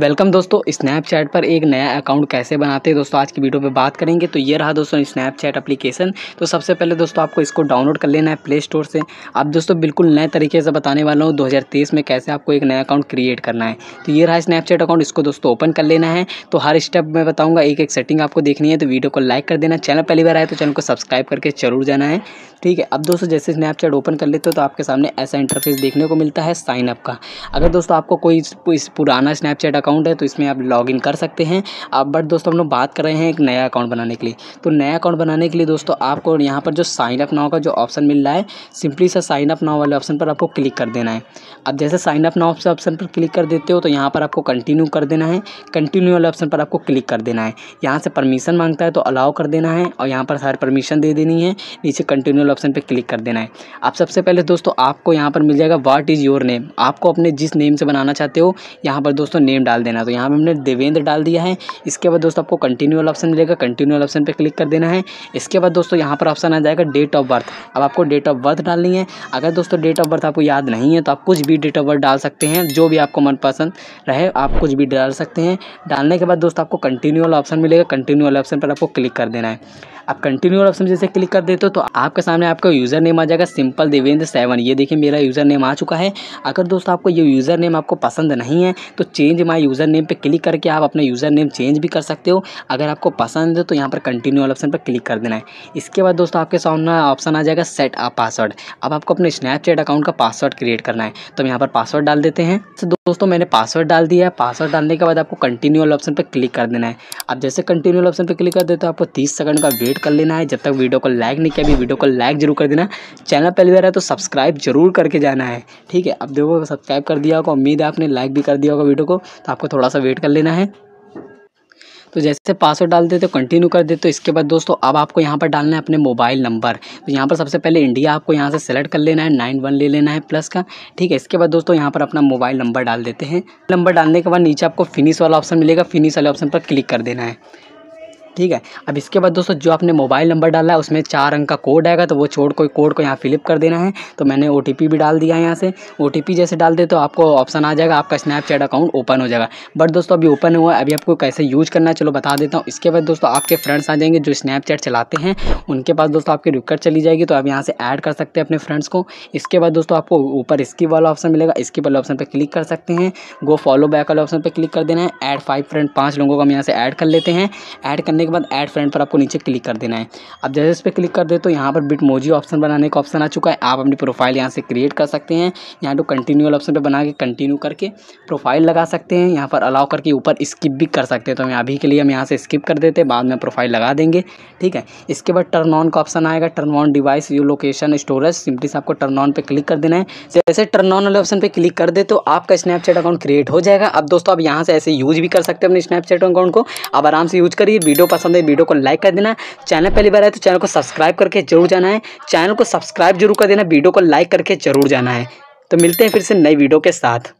welcome दोस्तों Snapchat पर एक नया अकाउंट कैसे बनाते हैं दोस्तों आज की वीडियो पे बात करेंगे तो ये रहा दोस्तों स्नैपचैट एप्लीकेशन तो सबसे पहले दोस्तों आपको इसको डाउनलोड कर लेना है प्ले स्टोर से आप दोस्तों बिल्कुल नए तरीके से बताने वाला हूँ 2023 में कैसे आपको एक नया अकाउंट क्रिएट करना है तो ये रहा स्नैपचैट अकाउंट इसको दोस्तों ओपन कर लेना है तो हर स्टेप मैं बताऊँगा एक एक सेटिंग आपको देखनी है तो वीडियो को लाइक कर देना चैनल पहली बार आए तो चैनल को सब्सक्राइब करके जरूर जाना है ठीक है अब दोस्तों जैसे स्नैपचैट ओपन कर लेते हो तो आपके सामने ऐसा इंटरफेस देखने को मिलता है साइनअप का अगर दोस्तों आपको कोई पुराना स्नैपचैट अकाउंट है तो इसमें आप लॉग कर सकते हैं आप बट दोस्तों हम लोग बात कर रहे हैं एक नया अकाउंट बनाने के लिए तो नया अकाउंट बनाने के लिए दोस्तों आपको यहाँ पर जो साइन अप नाव का जो ऑप्शन मिल रहा है सिंपली सा साइन अप नाव वाले ऑप्शन पर आपको क्लिक कर देना है अब जैसे साइन अप नाव से ऑप्शन पर क्लिक कर देते हो तो यहाँ पर आपको कंटिन्यू कर देना है कंटिन्यू वाले ऑप्शन पर आपको क्लिक कर देना है यहाँ से परमिशन मांगता है तो अलाउ कर देना है और यहाँ पर सारे परमिशन दे देनी है नीचे कंटिन्यू वाले ऑप्शन पर क्लिक कर देना है अब सबसे पहले दोस्तों आपको यहाँ पर मिल जाएगा वाट इज़ योर नेम आपको अपने जिस नेम से बनाना चाहते हो यहाँ पर दोस्तों नेम डाल डाल देना तो यहाँ पर हमने देवेंद्र डाल दिया है इसके बाद दोस्तों आपको कंटिन्यू वाला ऑप्शन मिलेगा कंटिन्यू वाला ऑप्शन पर क्लिक कर देना है इसके बाद दोस्तों यहाँ पर ऑप्शन आ जाएगा डेट ऑफ बर्थ अब आपको डेट ऑफ बर्थ डालनी है अगर दोस्तों डेट ऑफ बर्थ आपको याद नहीं है तो आप कुछ भी डेट ऑफ बर्थ डाल सकते हैं जो भी आपको मनपसंद रहे आप कुछ भी डाल सकते हैं डालने के बाद दोस्तों आपको कंटिन्यू वाला ऑप्शन मिलेगा कंटिन्यू वाला ऑप्शन पर आपको क्लिक कर देना है आप कंटिन्यू ऑप्शन जैसे क्लिक कर देते हो तो आपके सामने आपका यूज़र नेम आ जाएगा सिंपल देवेंद्र सेवन ये देखिए मेरा यूज़र नेम आ चुका है अगर दोस्तों आपको ये यूज़र नेम आपको पसंद नहीं है तो चेंज माई यूज़र नेम पर क्लिक करके आप अपना यूज़र नेम चेंज भी कर सकते हो अगर आपको पसंद है तो यहाँ पर कंटिन्यू ऑप्शन पर क्लिक कर देना है इसके बाद दोस्तों आपके सामने ऑप्शन आ जाएगा सेट अप पासवर्ड अब आपको अपने स्नैपचैट अकाउंट का पासवर्ड क्रिएट करना है तो हम यहाँ पर पासवर्ड डाल देते हैं तो दोस्तों मैंने पासवर्ड डाल दिया है पासवर्ड डालने के बाद आपको कंटिन्यू ऑप्शन पर क्लिक कर देना है अब जैसे कंटिन्यू ऑप्शन पर क्लिक कर देते हो आपको तीस सेकंड का वेट कंप्लीट कर लेना है जब तक वीडियो को लाइक नहीं किया वीडियो को लाइक जरूर कर देना चैनल पहली बार है तो सब्सक्राइब जरूर करके जाना है ठीक है अब देखो सब्सक्राइब कर दिया होगा उम्मीद है आपने लाइक भी कर दिया होगा वीडियो को तो आपको थोड़ा सा वेट कर लेना है तो जैसे पासवर्ड डाल देते हो कंटिन्यू कर देते हो तो इसके बाद दोस्तों अब आपको यहाँ पर डालना है अपने मोबाइल नंबर तो यहाँ पर सबसे पहले इंडिया आपको यहाँ से सेलेक्ट कर लेना है नाइन वन ले लेना है प्लस का ठीक है इसके बाद दोस्तों यहाँ पर अपना मोबाइल नंबर डाल देते हैं नंबर डालने के बाद नीचे आपको फिनिश वाला ऑप्शन मिलेगा फिनिश वाले ऑप्शन पर क्लिक कर देना है ठीक है अब इसके बाद दोस्तों जो आपने मोबाइल नंबर डाला है उसमें चार अंक का कोड आएगा तो वो छोड़ कोई कोड को यहाँ फिलिप कर देना है तो मैंने ओ भी डाल दिया है यहाँ से ओ जैसे डाल दे तो आपको ऑप्शन आ जाएगा आपका स्नैपचैट अकाउंट ओपन हो जाएगा बट दोस्तों अभी ओपन हुआ है अभी आपको कैसे यूज करना है चलो बता देता हूँ इसके बाद दोस्तों आपके फ्रेंड्स आ जाएंगे जो स्नैपचैट चलाते हैं उनके पास दोस्तों आपकी रिक्वेस्ट चली जाएगी तो आप यहाँ से ऐड कर सकते हैं अपने फ्रेंड्स को इसके बाद दोस्तों आपको ऊपर स्किप वाला ऑप्शन मिलेगा स्किप वाले ऑप्शन पर क्लिक कर सकते हैं गो फॉलो बैक वाले ऑप्शन पर क्लिक कर देना है एड फाइव फ्रेंड पाँच लोगों को हम यहाँ से ऐड कर लेते हैं ऐड करने के बाद ऐड फ्रेंड पर आपको नीचे क्लिक कर देना है अब जैसे इस पर क्लिक कर दे तो यहाँ पर बिट मोजी ऑप्शन बनाने का ऑप्शन आ चुका है आप अपनी प्रोफाइल यहाँ से क्रिएट कर सकते हैं यहाँ टू कंटिन्यूअल ऑप्शन पर बना के कंटिन्यू करके प्रोफाइल लगा सकते हैं यहाँ पर अलाउ करके ऊपर स्किप भी कर सकते हैं तो हम अभी के लिए हम यहाँ से स्किप कर देते हैं बाद में प्रोफाइल लगा देंगे ठीक है इसके बाद टर्न ऑन का ऑप्शन आएगा turn on device you location storage simply से आपको टर्न ऑन पर क्लिक कर देना है जैसे टर्न ऑन वाले ऑप्शन पर क्लिक कर दे तो आपका स्नैपचैट अकाउंट क्रिएट हो जाएगा अब दोस्तों आप यहाँ से ऐसे यूज भी कर सकते हैं अपने स्नैपचैट अकाउंट को अब आराम से यूज करिए वीडियो पसंद है वीडियो को लाइक कर देना चैनल पहली बार आए तो चैनल को सब्सक्राइब करके जरूर जाना है चैनल को सब्सक्राइब जरूर कर देना वीडियो को लाइक करके जरूर जाना है तो मिलते हैं फिर से नई वीडियो के साथ